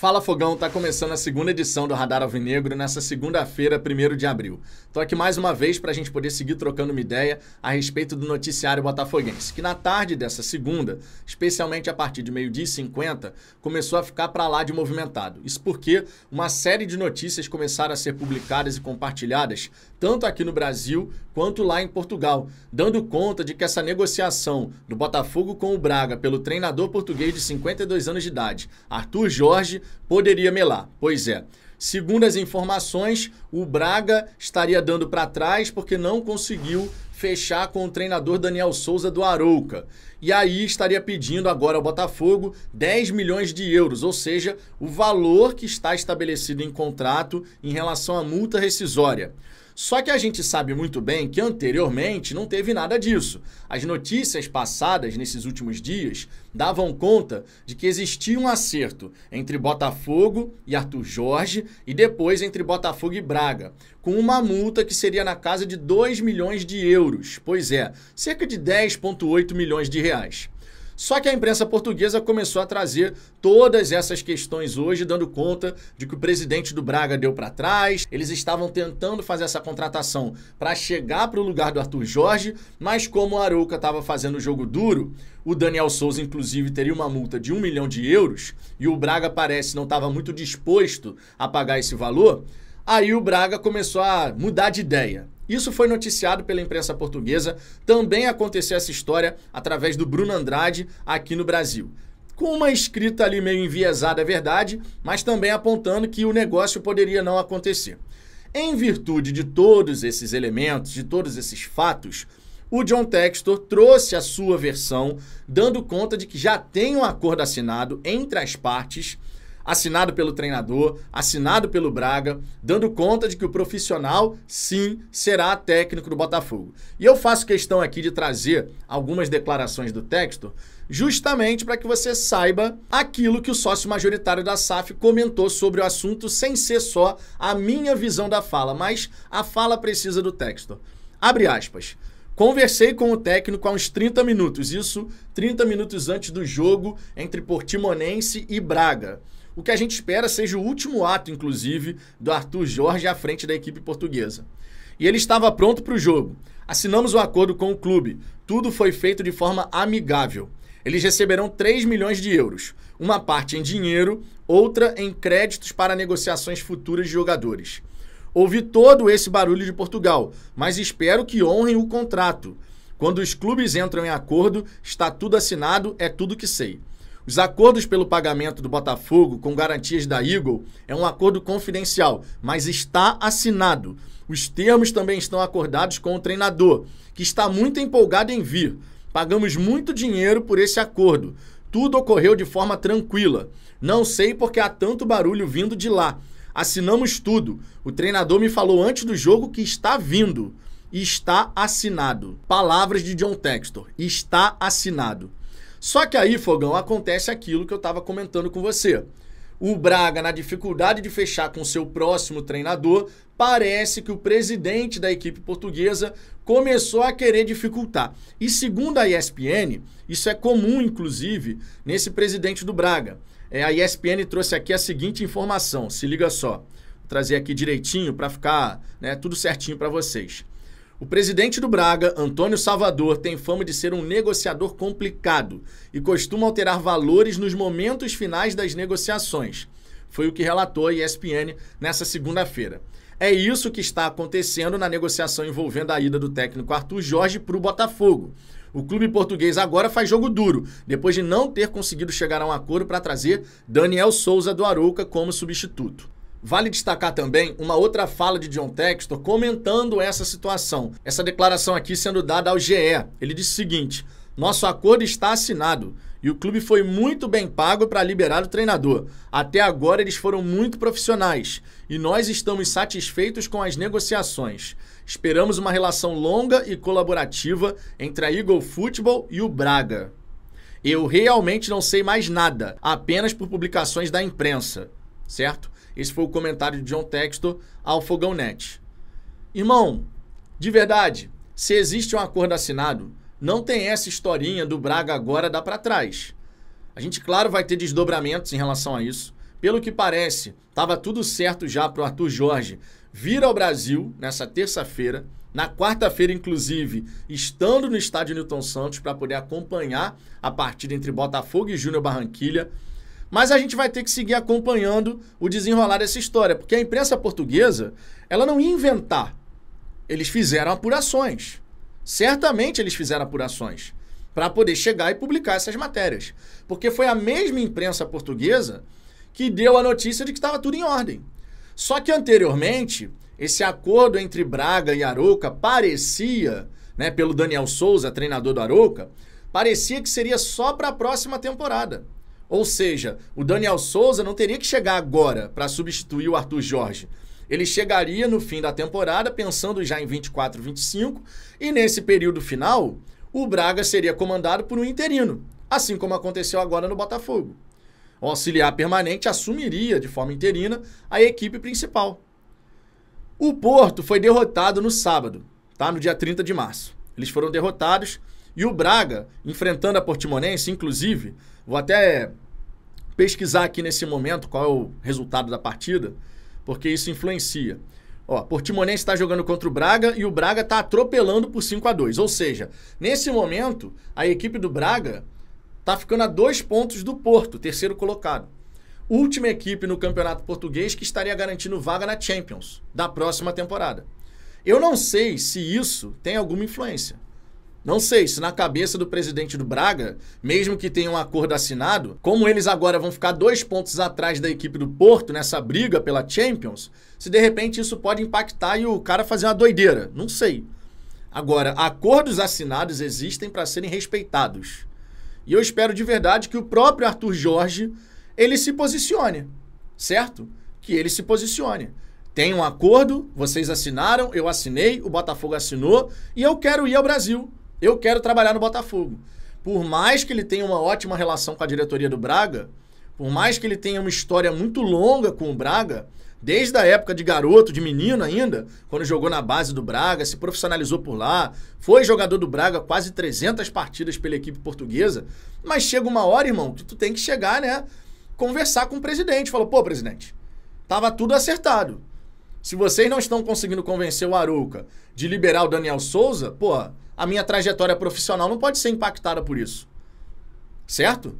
Fala Fogão, tá começando a segunda edição do Radar Alvinegro nessa segunda-feira, 1 de abril. Tô aqui mais uma vez para a gente poder seguir trocando uma ideia a respeito do noticiário botafoguense, que na tarde dessa segunda, especialmente a partir de meio-dia e 50, começou a ficar para lá de movimentado. Isso porque uma série de notícias começaram a ser publicadas e compartilhadas, tanto aqui no Brasil quanto lá em Portugal, dando conta de que essa negociação do Botafogo com o Braga pelo treinador português de 52 anos de idade, Arthur Jorge, poderia melar. Pois é. Segundo as informações, o Braga estaria dando para trás porque não conseguiu fechar com o treinador Daniel Souza do Arouca. E aí estaria pedindo agora ao Botafogo 10 milhões de euros, ou seja, o valor que está estabelecido em contrato em relação à multa rescisória. Só que a gente sabe muito bem que anteriormente não teve nada disso. As notícias passadas nesses últimos dias davam conta de que existia um acerto entre Botafogo e Arthur Jorge e depois entre Botafogo e Braga, com uma multa que seria na casa de 2 milhões de euros euros. Pois é, cerca de 10,8 milhões de reais. Só que a imprensa portuguesa começou a trazer todas essas questões hoje, dando conta de que o presidente do Braga deu para trás. Eles estavam tentando fazer essa contratação para chegar para o lugar do Arthur Jorge, mas como o Arouca estava fazendo o jogo duro, o Daniel Souza, inclusive, teria uma multa de um milhão de euros e o Braga parece não estava muito disposto a pagar esse valor. Aí o Braga começou a mudar de ideia. Isso foi noticiado pela imprensa portuguesa. Também aconteceu essa história através do Bruno Andrade aqui no Brasil. Com uma escrita ali meio enviesada, é verdade, mas também apontando que o negócio poderia não acontecer. Em virtude de todos esses elementos, de todos esses fatos, o John Textor trouxe a sua versão, dando conta de que já tem um acordo assinado entre as partes assinado pelo treinador, assinado pelo Braga, dando conta de que o profissional, sim, será técnico do Botafogo. E eu faço questão aqui de trazer algumas declarações do texto, justamente para que você saiba aquilo que o sócio majoritário da SAF comentou sobre o assunto, sem ser só a minha visão da fala, mas a fala precisa do texto. Abre aspas. Conversei com o técnico há uns 30 minutos, isso 30 minutos antes do jogo entre Portimonense e Braga o que a gente espera seja o último ato, inclusive, do Arthur Jorge à frente da equipe portuguesa. E ele estava pronto para o jogo. Assinamos um acordo com o clube. Tudo foi feito de forma amigável. Eles receberão 3 milhões de euros, uma parte em dinheiro, outra em créditos para negociações futuras de jogadores. Ouvi todo esse barulho de Portugal, mas espero que honrem o contrato. Quando os clubes entram em acordo, está tudo assinado, é tudo que sei. Os acordos pelo pagamento do Botafogo com garantias da Eagle é um acordo confidencial, mas está assinado. Os termos também estão acordados com o treinador, que está muito empolgado em vir. Pagamos muito dinheiro por esse acordo. Tudo ocorreu de forma tranquila. Não sei porque há tanto barulho vindo de lá. Assinamos tudo. O treinador me falou antes do jogo que está vindo. Está assinado. Palavras de John Textor. Está assinado. Só que aí, Fogão, acontece aquilo que eu estava comentando com você. O Braga, na dificuldade de fechar com seu próximo treinador, parece que o presidente da equipe portuguesa começou a querer dificultar. E segundo a ESPN, isso é comum, inclusive, nesse presidente do Braga. É, a ESPN trouxe aqui a seguinte informação, se liga só. Vou trazer aqui direitinho para ficar né, tudo certinho para vocês. O presidente do Braga, Antônio Salvador, tem fama de ser um negociador complicado e costuma alterar valores nos momentos finais das negociações. Foi o que relatou a ESPN nessa segunda-feira. É isso que está acontecendo na negociação envolvendo a ida do técnico Arthur Jorge para o Botafogo. O clube português agora faz jogo duro, depois de não ter conseguido chegar a um acordo para trazer Daniel Souza do Arouca como substituto. Vale destacar também uma outra fala de John Textor comentando essa situação. Essa declaração aqui sendo dada ao GE. Ele disse o seguinte: nosso acordo está assinado e o clube foi muito bem pago para liberar o treinador. Até agora eles foram muito profissionais e nós estamos satisfeitos com as negociações. Esperamos uma relação longa e colaborativa entre a Eagle Futebol e o Braga. Eu realmente não sei mais nada, apenas por publicações da imprensa, certo? Esse foi o comentário de John Textor ao Fogão Net. Irmão, de verdade, se existe um acordo assinado, não tem essa historinha do Braga agora dar para trás. A gente, claro, vai ter desdobramentos em relação a isso. Pelo que parece, estava tudo certo já para o Arthur Jorge vir ao Brasil nessa terça-feira. Na quarta-feira, inclusive, estando no estádio Newton Santos para poder acompanhar a partida entre Botafogo e Júnior Barranquilha. Mas a gente vai ter que seguir acompanhando o desenrolar dessa história, porque a imprensa portuguesa, ela não ia inventar. Eles fizeram apurações. Certamente eles fizeram apurações para poder chegar e publicar essas matérias. Porque foi a mesma imprensa portuguesa que deu a notícia de que estava tudo em ordem. Só que anteriormente, esse acordo entre Braga e Arouca parecia, né, pelo Daniel Souza, treinador do Arouca, parecia que seria só para a próxima temporada. Ou seja, o Daniel Souza não teria que chegar agora para substituir o Arthur Jorge. Ele chegaria no fim da temporada pensando já em 24, 25, e nesse período final, o Braga seria comandado por um interino, assim como aconteceu agora no Botafogo. O auxiliar permanente assumiria de forma interina a equipe principal. O Porto foi derrotado no sábado, tá? No dia 30 de março. Eles foram derrotados e o Braga, enfrentando a Portimonense, inclusive, vou até pesquisar aqui nesse momento qual é o resultado da partida, porque isso influencia. Ó, Portimonense está jogando contra o Braga e o Braga está atropelando por 5 a 2 Ou seja, nesse momento, a equipe do Braga está ficando a dois pontos do Porto, terceiro colocado. Última equipe no Campeonato Português que estaria garantindo vaga na Champions da próxima temporada. Eu não sei se isso tem alguma influência. Não sei se na cabeça do presidente do Braga, mesmo que tenha um acordo assinado, como eles agora vão ficar dois pontos atrás da equipe do Porto nessa briga pela Champions, se de repente isso pode impactar e o cara fazer uma doideira. Não sei. Agora, acordos assinados existem para serem respeitados. E eu espero de verdade que o próprio Arthur Jorge ele se posicione, certo? Que ele se posicione. Tem um acordo, vocês assinaram, eu assinei, o Botafogo assinou e eu quero ir ao Brasil. Eu quero trabalhar no Botafogo. Por mais que ele tenha uma ótima relação com a diretoria do Braga, por mais que ele tenha uma história muito longa com o Braga, desde a época de garoto, de menino ainda, quando jogou na base do Braga, se profissionalizou por lá, foi jogador do Braga quase 300 partidas pela equipe portuguesa, mas chega uma hora, irmão, que tu tem que chegar, né, conversar com o presidente, falou: "Pô, presidente, tava tudo acertado. Se vocês não estão conseguindo convencer o Aruca de liberar o Daniel Souza, pô, a minha trajetória profissional não pode ser impactada por isso. Certo?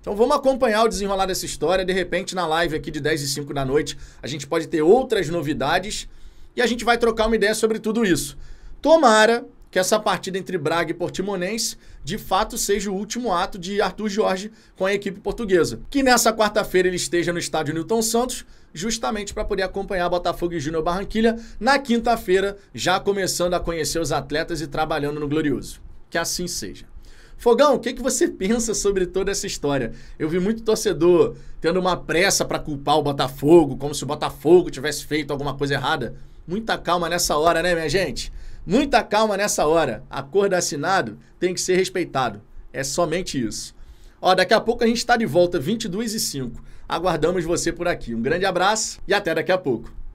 Então vamos acompanhar o desenrolar dessa história. De repente, na live aqui de 10 e 5 da noite, a gente pode ter outras novidades e a gente vai trocar uma ideia sobre tudo isso. Tomara que essa partida entre Braga e Portimonense de fato seja o último ato de Arthur Jorge com a equipe portuguesa. Que nessa quarta-feira ele esteja no estádio Newton Santos justamente para poder acompanhar Botafogo e Júnior Barranquilha na quinta-feira, já começando a conhecer os atletas e trabalhando no Glorioso. Que assim seja. Fogão, o que, que você pensa sobre toda essa história? Eu vi muito torcedor tendo uma pressa para culpar o Botafogo, como se o Botafogo tivesse feito alguma coisa errada. Muita calma nessa hora, né, minha gente? Muita calma nessa hora. Acordo assinado tem que ser respeitado. É somente isso. Ó, daqui a pouco a gente está de volta, 22 e 5. Aguardamos você por aqui. Um grande abraço e até daqui a pouco.